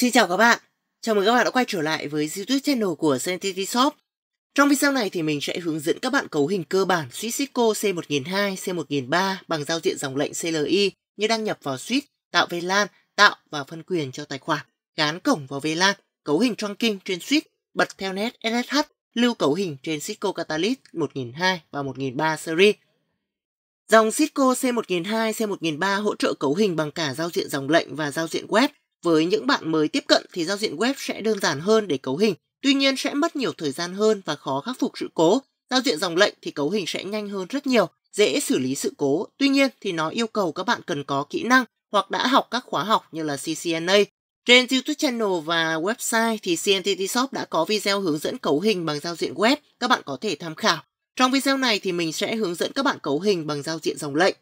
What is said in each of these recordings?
Xin chào các bạn, chào mừng các bạn đã quay trở lại với YouTube channel của Sentity Shop. Trong video này thì mình sẽ hướng dẫn các bạn cấu hình cơ bản suite Cisco C1002, C1003 bằng giao diện dòng lệnh CLI như đăng nhập vào switch, tạo VLAN, tạo và phân quyền cho tài khoản, gán cổng vào VLAN, cấu hình trunking trên switch, bật theo net SSH, lưu cấu hình trên Cisco Catalyst 1002 và 1003 series. Dòng Cisco C1002, C1003 hỗ trợ cấu hình bằng cả giao diện dòng lệnh và giao diện web với những bạn mới tiếp cận thì giao diện web sẽ đơn giản hơn để cấu hình, tuy nhiên sẽ mất nhiều thời gian hơn và khó khắc phục sự cố. Giao diện dòng lệnh thì cấu hình sẽ nhanh hơn rất nhiều, dễ xử lý sự cố. Tuy nhiên thì nó yêu cầu các bạn cần có kỹ năng hoặc đã học các khóa học như là CCNA. Trên YouTube channel và website thì CNTT Shop đã có video hướng dẫn cấu hình bằng giao diện web, các bạn có thể tham khảo. Trong video này thì mình sẽ hướng dẫn các bạn cấu hình bằng giao diện dòng lệnh.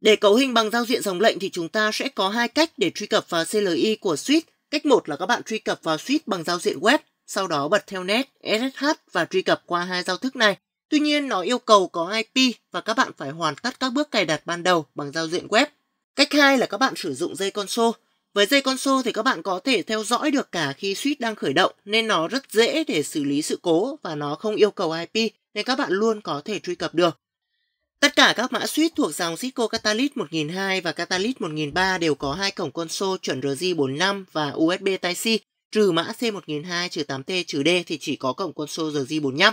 Để cấu hình bằng giao diện dòng lệnh thì chúng ta sẽ có hai cách để truy cập vào CLI của Suite. Cách một là các bạn truy cập vào Suite bằng giao diện web, sau đó bật theo net, SSH và truy cập qua hai giao thức này. Tuy nhiên nó yêu cầu có IP và các bạn phải hoàn tất các bước cài đặt ban đầu bằng giao diện web. Cách hai là các bạn sử dụng dây console. Với dây console thì các bạn có thể theo dõi được cả khi suite đang khởi động nên nó rất dễ để xử lý sự cố và nó không yêu cầu IP nên các bạn luôn có thể truy cập được. Tất cả các mã switch thuộc dòng Cisco Catalyst 1002 và Catalyst 1003 đều có hai cổng console chuẩn RJ45 và USB Type-C, trừ mã C1002-8T-D thì chỉ có cổng console RJ45.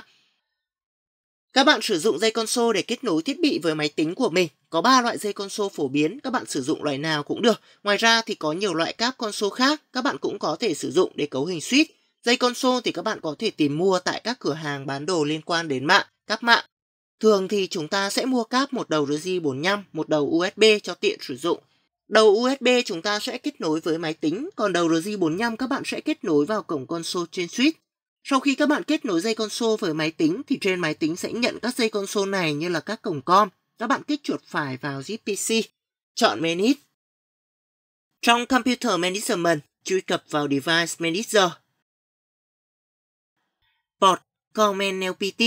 Các bạn sử dụng dây console để kết nối thiết bị với máy tính của mình. Có 3 loại dây console phổ biến, các bạn sử dụng loại nào cũng được. Ngoài ra thì có nhiều loại cáp console khác, các bạn cũng có thể sử dụng để cấu hình switch. Dây console thì các bạn có thể tìm mua tại các cửa hàng bán đồ liên quan đến mạng, cáp mạng Thường thì chúng ta sẽ mua cáp một đầu RJ45, một đầu USB cho tiện sử dụng. Đầu USB chúng ta sẽ kết nối với máy tính, còn đầu RJ45 các bạn sẽ kết nối vào cổng console trên switch. Sau khi các bạn kết nối dây console với máy tính thì trên máy tính sẽ nhận các dây console này như là các cổng com. Các bạn kích chuột phải vào zip chọn Manage. Trong Computer Management, truy cập vào Device Manager. Port Command LPT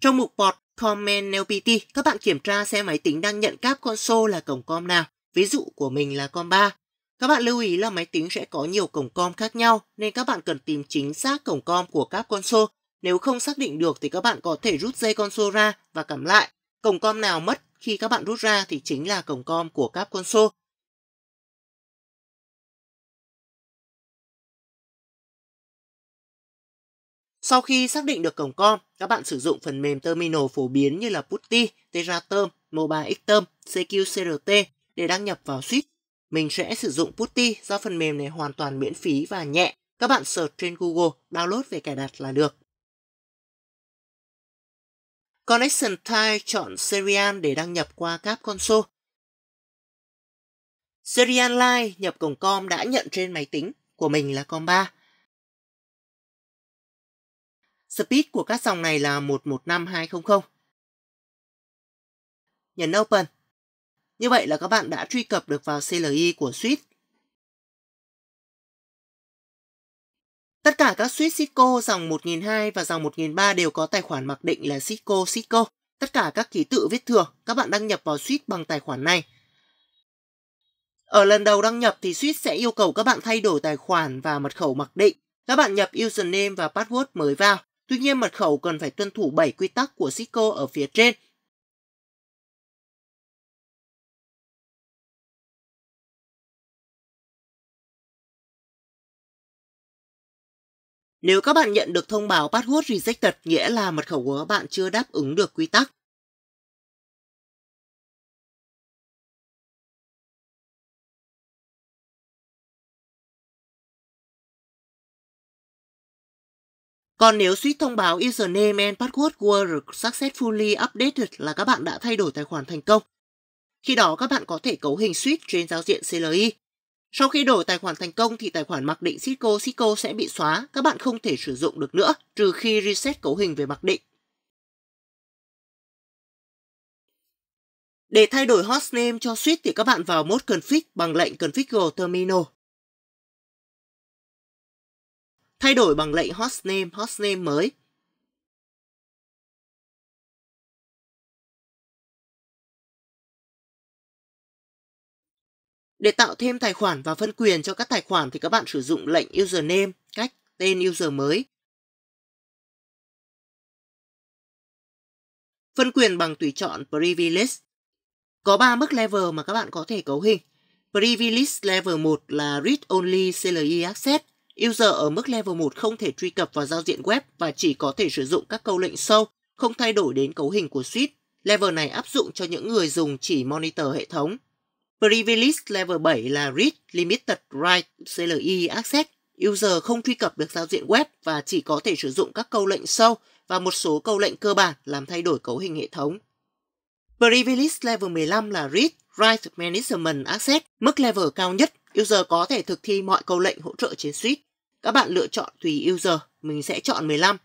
trong mục bọt Comment lpt các bạn kiểm tra xem máy tính đang nhận cáp console là cổng com nào. Ví dụ của mình là com 3. Các bạn lưu ý là máy tính sẽ có nhiều cổng com khác nhau, nên các bạn cần tìm chính xác cổng com của cáp console. Nếu không xác định được thì các bạn có thể rút dây console ra và cắm lại. Cổng com nào mất khi các bạn rút ra thì chính là cổng com của cáp console. Sau khi xác định được cổng com, các bạn sử dụng phần mềm terminal phổ biến như là Putty, Teraterm, MobileXterm, CQCRT để đăng nhập vào suite. Mình sẽ sử dụng Putty do phần mềm này hoàn toàn miễn phí và nhẹ. Các bạn search trên Google, download về cài đặt là được. Connection Type chọn Serial để đăng nhập qua các console. Serial Line nhập cổng com đã nhận trên máy tính của mình là COM3. Speed của các dòng này là 115200. Nhấn Open. Như vậy là các bạn đã truy cập được vào CLI của Suite. Tất cả các suite Cisco dòng 1002 và dòng 1003 đều có tài khoản mặc định là Cisco Cisco. Tất cả các ký tự viết thừa các bạn đăng nhập vào suite bằng tài khoản này. Ở lần đầu đăng nhập thì suite sẽ yêu cầu các bạn thay đổi tài khoản và mật khẩu mặc định. Các bạn nhập username và password mới vào Tuy nhiên mật khẩu cần phải tuân thủ 7 quy tắc của Cisco ở phía trên Nếu các bạn nhận được thông báo password rejected nghĩa là mật khẩu của các bạn chưa đáp ứng được quy tắc. Còn nếu suýt thông báo username and password were successfully updated là các bạn đã thay đổi tài khoản thành công. Khi đó các bạn có thể cấu hình suýt trên giao diện CLI. Sau khi đổi tài khoản thành công thì tài khoản mặc định Cisco Cisco sẽ bị xóa, các bạn không thể sử dụng được nữa trừ khi reset cấu hình về mặc định. Để thay đổi hostname cho suýt thì các bạn vào mode config bằng lệnh configure terminal. thay đổi bằng lệnh hostname, hostname mới. Để tạo thêm tài khoản và phân quyền cho các tài khoản thì các bạn sử dụng lệnh username, cách tên user mới. Phân quyền bằng tùy chọn Privilege. Có 3 mức level mà các bạn có thể cấu hình. Privilege level 1 là read only CLI access. User ở mức level 1 không thể truy cập vào giao diện web và chỉ có thể sử dụng các câu lệnh sâu, không thay đổi đến cấu hình của suite. Level này áp dụng cho những người dùng chỉ monitor hệ thống. Privilege level 7 là Read Limited write, CLI Access. User không truy cập được giao diện web và chỉ có thể sử dụng các câu lệnh sâu và một số câu lệnh cơ bản làm thay đổi cấu hình hệ thống. Privilege level 15 là Read write, Management Access, mức level cao nhất User có thể thực thi mọi câu lệnh hỗ trợ trên suite. Các bạn lựa chọn tùy user, mình sẽ chọn 15.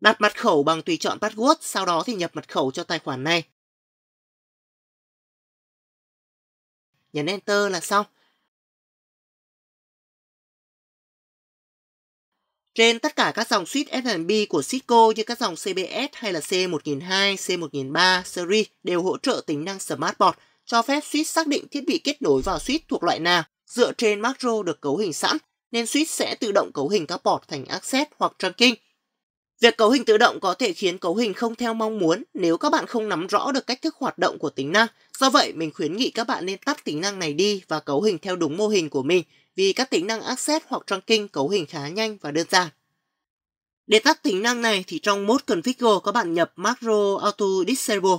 Đặt mật khẩu bằng tùy chọn password, sau đó thì nhập mật khẩu cho tài khoản này. Nhấn Enter là xong. Trên tất cả các dòng suite F&B của Cisco như các dòng CBS hay là C1002, C1003 series đều hỗ trợ tính năng Smart Smartboard cho phép switch xác định thiết bị kết nối vào switch thuộc loại nào. Dựa trên macro được cấu hình sẵn, nên switch sẽ tự động cấu hình các port thành access hoặc trunking. Việc cấu hình tự động có thể khiến cấu hình không theo mong muốn nếu các bạn không nắm rõ được cách thức hoạt động của tính năng. Do vậy, mình khuyến nghị các bạn nên tắt tính năng này đi và cấu hình theo đúng mô hình của mình vì các tính năng access hoặc trunking cấu hình khá nhanh và đơn giản. Để tắt tính năng này thì trong mode configure các bạn nhập macro auto disable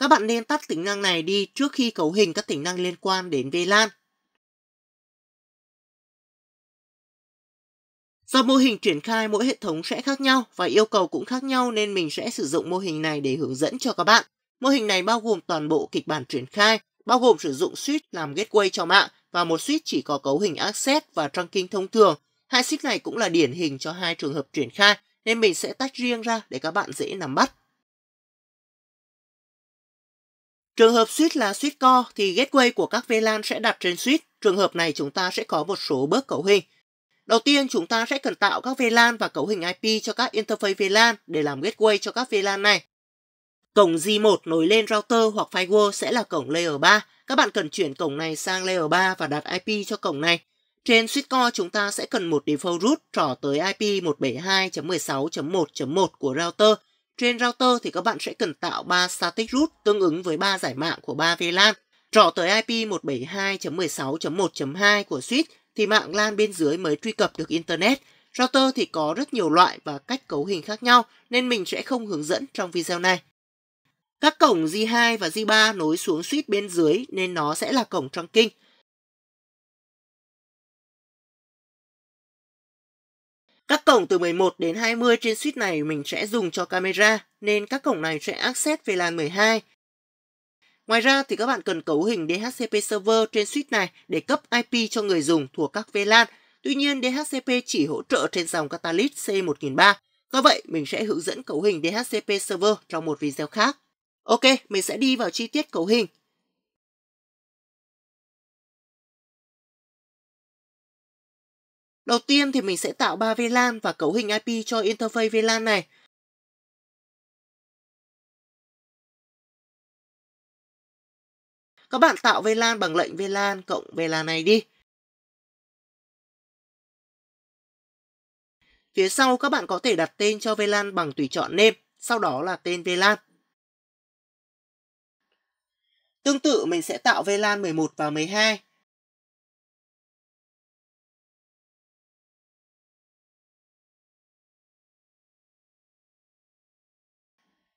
Các bạn nên tắt tính năng này đi trước khi cấu hình các tính năng liên quan đến VLAN. Do mô hình triển khai mỗi hệ thống sẽ khác nhau và yêu cầu cũng khác nhau nên mình sẽ sử dụng mô hình này để hướng dẫn cho các bạn. Mô hình này bao gồm toàn bộ kịch bản triển khai, bao gồm sử dụng switch làm gateway cho mạng và một switch chỉ có cấu hình access và trunking thông thường. Hai switch này cũng là điển hình cho hai trường hợp triển khai nên mình sẽ tách riêng ra để các bạn dễ nắm bắt. Trường hợp suýt là suýt co thì gateway của các VLAN sẽ đặt trên suýt. Trường hợp này chúng ta sẽ có một số bước cấu hình. Đầu tiên chúng ta sẽ cần tạo các VLAN và cấu hình IP cho các interface VLAN để làm gateway cho các VLAN này. Cổng G1 nối lên router hoặc firewall sẽ là cổng layer 3. Các bạn cần chuyển cổng này sang layer 3 và đặt IP cho cổng này. Trên switch core chúng ta sẽ cần một default root trỏ tới IP 172.16.1.1 của router trên router thì các bạn sẽ cần tạo 3 static root tương ứng với 3 giải mạng của 3 VLAN. Trỏ tới IP 172.16.1.2 của switch thì mạng LAN bên dưới mới truy cập được Internet. Router thì có rất nhiều loại và cách cấu hình khác nhau nên mình sẽ không hướng dẫn trong video này. Các cổng G2 và G3 nối xuống switch bên dưới nên nó sẽ là cổng trunking. Các cổng từ 11 đến 20 trên suite này mình sẽ dùng cho camera, nên các cổng này sẽ access về LAN 12. Ngoài ra thì các bạn cần cấu hình DHCP server trên suite này để cấp IP cho người dùng thuộc các VLAN. Tuy nhiên DHCP chỉ hỗ trợ trên dòng Catalyst C1003. Do vậy, mình sẽ hướng dẫn cấu hình DHCP server trong một video khác. Ok, mình sẽ đi vào chi tiết cấu hình. Đầu tiên thì mình sẽ tạo 3 VLAN và cấu hình IP cho interface VLAN này. Các bạn tạo VLAN bằng lệnh VLAN cộng VLAN này đi. Phía sau các bạn có thể đặt tên cho VLAN bằng tùy chọn name, sau đó là tên VLAN. Tương tự mình sẽ tạo VLAN 11 và 12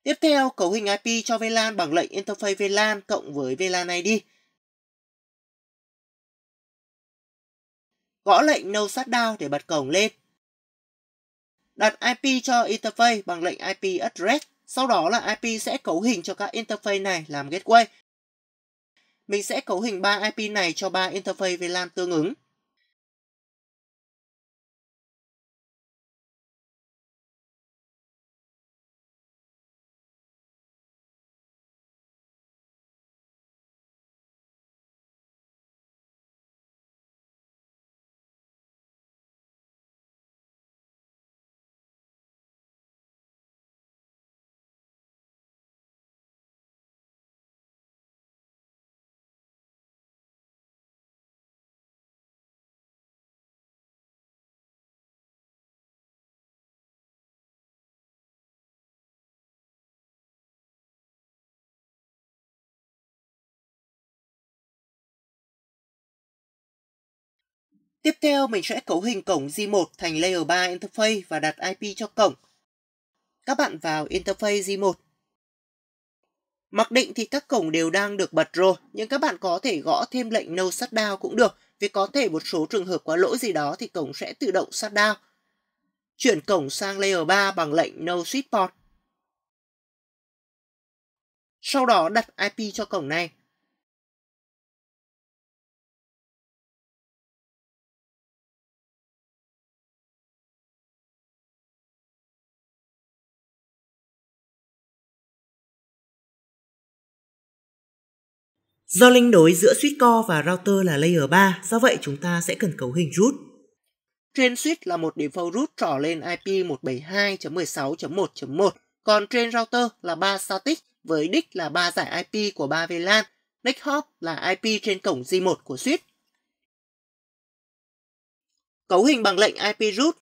Tiếp theo, cấu hình IP cho VLAN bằng lệnh interface VLAN cộng với VLAN ID. Gõ lệnh no shutdown để bật cổng lên. Đặt IP cho interface bằng lệnh IP address, sau đó là IP sẽ cấu hình cho các interface này làm gateway. Mình sẽ cấu hình 3 IP này cho 3 interface VLAN tương ứng. Tiếp theo, mình sẽ cấu hình cổng G1 thành Layer 3 Interface và đặt IP cho cổng. Các bạn vào Interface G1. Mặc định thì các cổng đều đang được bật rồi, nhưng các bạn có thể gõ thêm lệnh No Shutdown cũng được, vì có thể một số trường hợp có lỗi gì đó thì cổng sẽ tự động shutdown. Chuyển cổng sang Layer 3 bằng lệnh No Switch Port. Sau đó đặt IP cho cổng này Do linh đối giữa switch co và router là layer 3, do vậy chúng ta sẽ cần cấu hình root. Trên switch là một default root trỏ lên IP 172.16.1.1, còn trên router là 3 static với đích là 3 giải IP của 3 VLAN, next hop là IP trên cổng G1 của switch. Cấu hình bằng lệnh IP root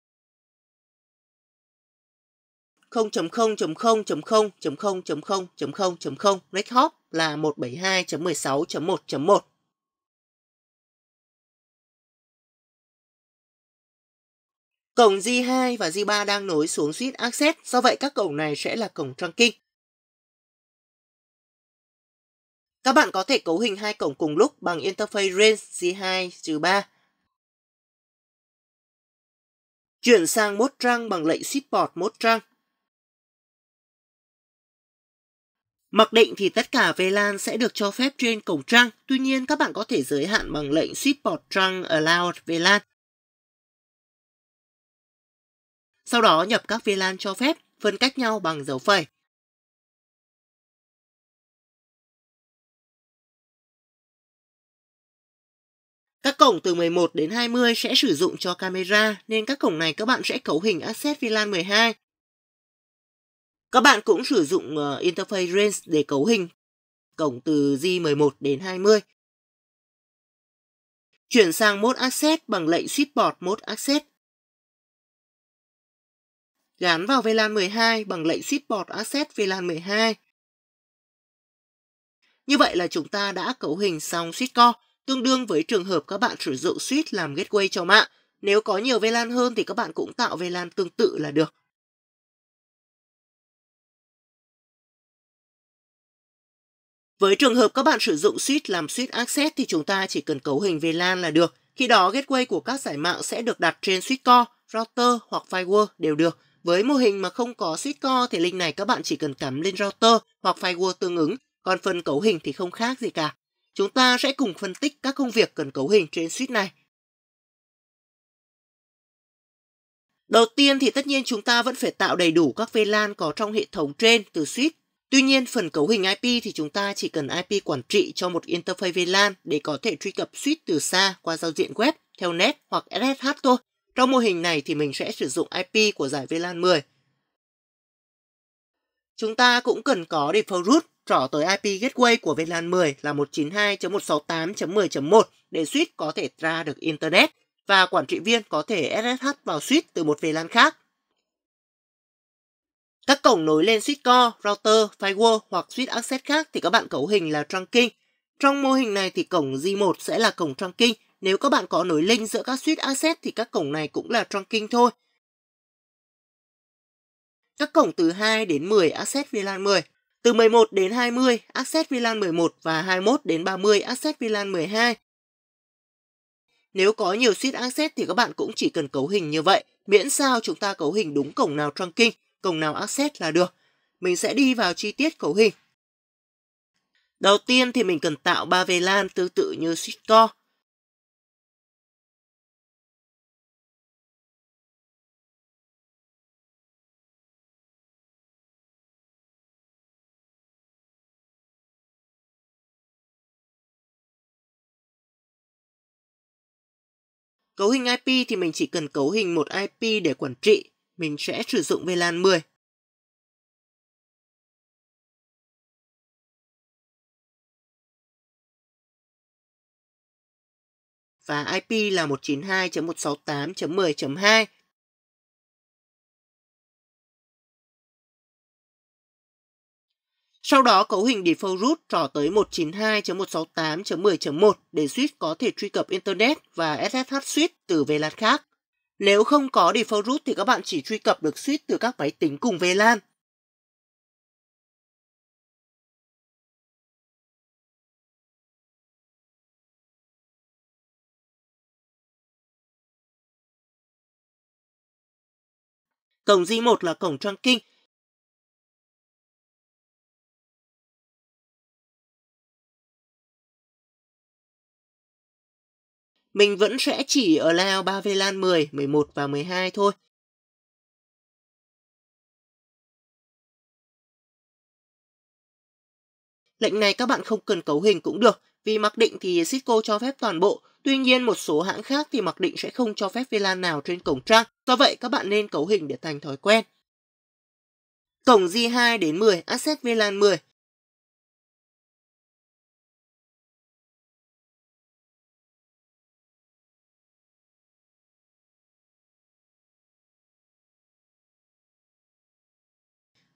0.0.0.0.0.0.0.0.0 đích hop là 172.16.1.1. Cổng J2 và J3 đang nối xuống switch access, do vậy các cổng này sẽ là cổng trunking. Các bạn có thể cấu hình hai cổng cùng lúc bằng interface range J2-3. Chuyển sang mode trăng bằng lệnh switchport mode trăng. Mặc định thì tất cả VLAN sẽ được cho phép trên cổng trăng, tuy nhiên các bạn có thể giới hạn bằng lệnh support trunk allowed VLAN. Sau đó nhập các VLAN cho phép, phân cách nhau bằng dấu phẩy. Các cổng từ 11 đến 20 sẽ sử dụng cho camera, nên các cổng này các bạn sẽ cấu hình Asset VLAN 12 các bạn cũng sử dụng uh, interface range để cấu hình cổng từ J11 đến 20. Chuyển sang mode access bằng lệnh switchboard mode access. Gắn vào VLAN 12 bằng lệnh switchboard access VLAN 12. Như vậy là chúng ta đã cấu hình xong switchcore, tương đương với trường hợp các bạn sử dụng switch làm gateway cho mạng. Nếu có nhiều VLAN hơn thì các bạn cũng tạo VLAN tương tự là được. Với trường hợp các bạn sử dụng switch làm switch access thì chúng ta chỉ cần cấu hình VLAN là được. Khi đó gateway của các giải mạng sẽ được đặt trên switch core, router hoặc firewall đều được. Với mô hình mà không có switch core thì link này các bạn chỉ cần cắm lên router hoặc firewall tương ứng, còn phần cấu hình thì không khác gì cả. Chúng ta sẽ cùng phân tích các công việc cần cấu hình trên switch này. Đầu tiên thì tất nhiên chúng ta vẫn phải tạo đầy đủ các VLAN có trong hệ thống trên từ switch Tuy nhiên, phần cấu hình IP thì chúng ta chỉ cần IP quản trị cho một interface VLAN để có thể truy cập suite từ xa qua giao diện web, theo net hoặc SSH thôi. Trong mô hình này thì mình sẽ sử dụng IP của giải VLAN 10. Chúng ta cũng cần có default root trỏ tới IP gateway của VLAN 10 là 192.168.10.1 để suite có thể ra được Internet và quản trị viên có thể SSH vào suite từ một VLAN khác các cổng nối lên switch core, router, firewall hoặc switch access khác thì các bạn cấu hình là trunking. Trong mô hình này thì cổng G1 sẽ là cổng trunking. Nếu các bạn có nối link giữa các switch access thì các cổng này cũng là trunking thôi. Các cổng từ 2 đến 10 access VLAN 10. Từ 11 đến 20 access VLAN 11 và 21 đến 30 access VLAN 12. Nếu có nhiều switch access thì các bạn cũng chỉ cần cấu hình như vậy, miễn sao chúng ta cấu hình đúng cổng nào trunking cổng nào access là được. Mình sẽ đi vào chi tiết cấu hình. Đầu tiên thì mình cần tạo ba VLAN tương tự như Switchcore. Cấu hình IP thì mình chỉ cần cấu hình một IP để quản trị mình sẽ sử dụng VLAN 10. Và IP là 192.168.10.2. Sau đó cấu hình default root trỏ tới 192.168.10.1 để switch có thể truy cập Internet và SSH switch từ VLAN khác. Nếu không có default root thì các bạn chỉ truy cập được suite từ các máy tính cùng VLAN. Cổng G1 là cổng trunking, Mình vẫn sẽ chỉ ở Lào, Ba Vê Lan 10, 11 và 12 thôi. Lệnh này các bạn không cần cấu hình cũng được, vì mặc định thì Cisco cho phép toàn bộ, tuy nhiên một số hãng khác thì mặc định sẽ không cho phép VLAN nào trên cổng trang, do vậy các bạn nên cấu hình để thành thói quen. Cổng G2 đến 10, Asset VLAN 10,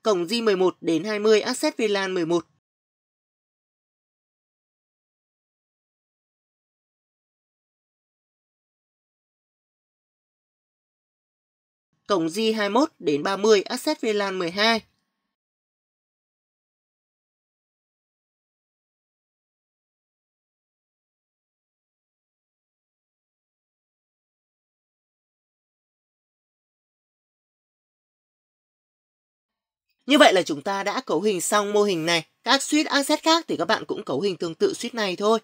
cổng J11 đến 20 Asset Villan 11. Cổng J21 đến 30 Asset Villan 12, Như vậy là chúng ta đã cấu hình xong mô hình này. Các suite asset khác thì các bạn cũng cấu hình tương tự suite này thôi.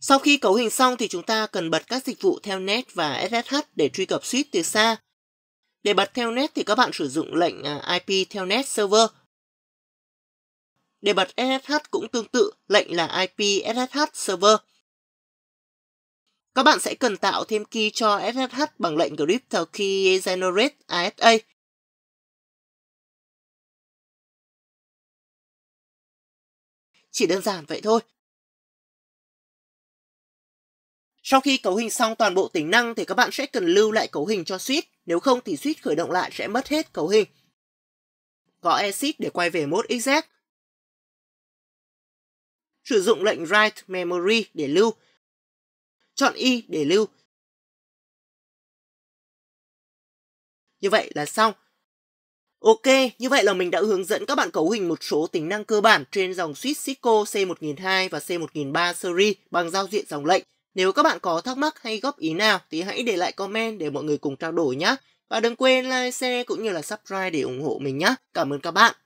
Sau khi cấu hình xong thì chúng ta cần bật các dịch vụ theo net và SSH để truy cập suite từ xa. Để bật theo net thì các bạn sử dụng lệnh à, IP theo net server. Để bật SSH cũng tương tự lệnh là IP SSH server. Các bạn sẽ cần tạo thêm key cho SSH bằng lệnh crypto key generate ASA. Chỉ đơn giản vậy thôi. Sau khi cấu hình xong toàn bộ tính năng thì các bạn sẽ cần lưu lại cấu hình cho suite, nếu không thì suite khởi động lại sẽ mất hết cấu hình. Gõ exit để quay về mode exec. Sử dụng lệnh write memory để lưu, chọn y để lưu. Như vậy là xong. Ok, như vậy là mình đã hướng dẫn các bạn cấu hình một số tính năng cơ bản trên dòng Switch Cisco C1002 và C1003 series bằng giao diện dòng lệnh. Nếu các bạn có thắc mắc hay góp ý nào thì hãy để lại comment để mọi người cùng trao đổi nhé. Và đừng quên like, share cũng như là subscribe để ủng hộ mình nhé. Cảm ơn các bạn.